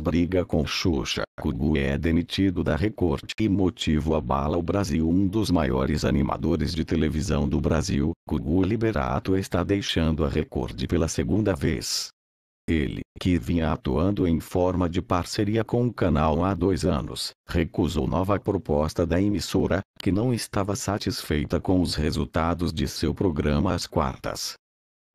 briga com Xuxa. Kugu é demitido da Record e motivo abala o Brasil. Um dos maiores animadores de televisão do Brasil, Kugu Liberato está deixando a Record pela segunda vez. Ele, que vinha atuando em forma de parceria com o canal há dois anos, recusou nova proposta da emissora, que não estava satisfeita com os resultados de seu programa às quartas.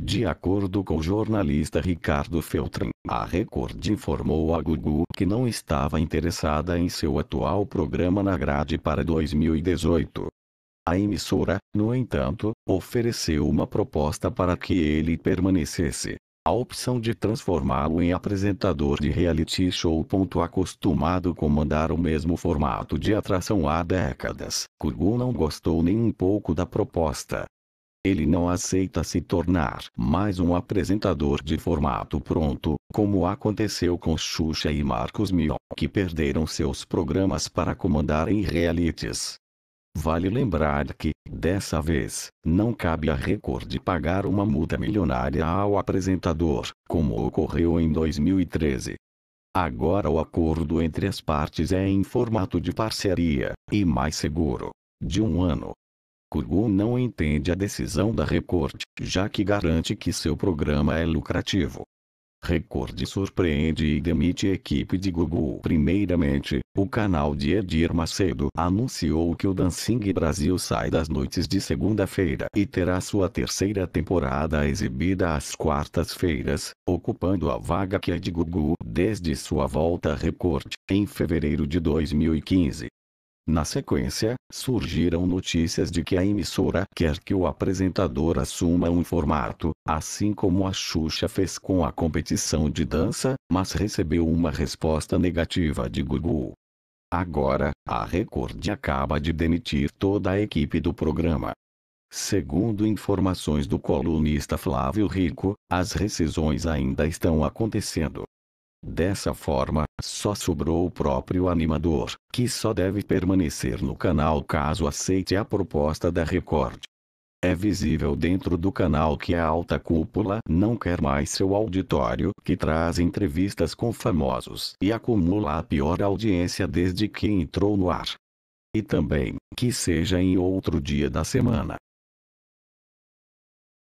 De acordo com o jornalista Ricardo Feltrin, a Record informou a Gugu que não estava interessada em seu atual programa na grade para 2018. A emissora, no entanto, ofereceu uma proposta para que ele permanecesse. A opção de transformá-lo em apresentador de reality show. Acostumado com mandar o mesmo formato de atração há décadas, Gugu não gostou nem um pouco da proposta ele não aceita se tornar mais um apresentador de formato pronto, como aconteceu com Xuxa e Marcos Mion, que perderam seus programas para acomodar em realities. Vale lembrar que, dessa vez, não cabe a Record pagar uma multa milionária ao apresentador, como ocorreu em 2013. Agora o acordo entre as partes é em formato de parceria, e mais seguro. De um ano. Kurgu não entende a decisão da Record, já que garante que seu programa é lucrativo. Record surpreende e demite equipe de Gugu. Primeiramente, o canal de Edir Macedo anunciou que o Dancing Brasil sai das noites de segunda-feira e terá sua terceira temporada exibida às quartas-feiras, ocupando a vaga que é de Gugu desde sua volta a Record, em fevereiro de 2015. Na sequência, surgiram notícias de que a emissora quer que o apresentador assuma um formato, assim como a Xuxa fez com a competição de dança, mas recebeu uma resposta negativa de Gugu. Agora, a Record acaba de demitir toda a equipe do programa. Segundo informações do colunista Flávio Rico, as rescisões ainda estão acontecendo. Dessa forma, só sobrou o próprio animador, que só deve permanecer no canal caso aceite a proposta da Record. É visível dentro do canal que a alta cúpula não quer mais seu auditório, que traz entrevistas com famosos e acumula a pior audiência desde que entrou no ar. E também, que seja em outro dia da semana,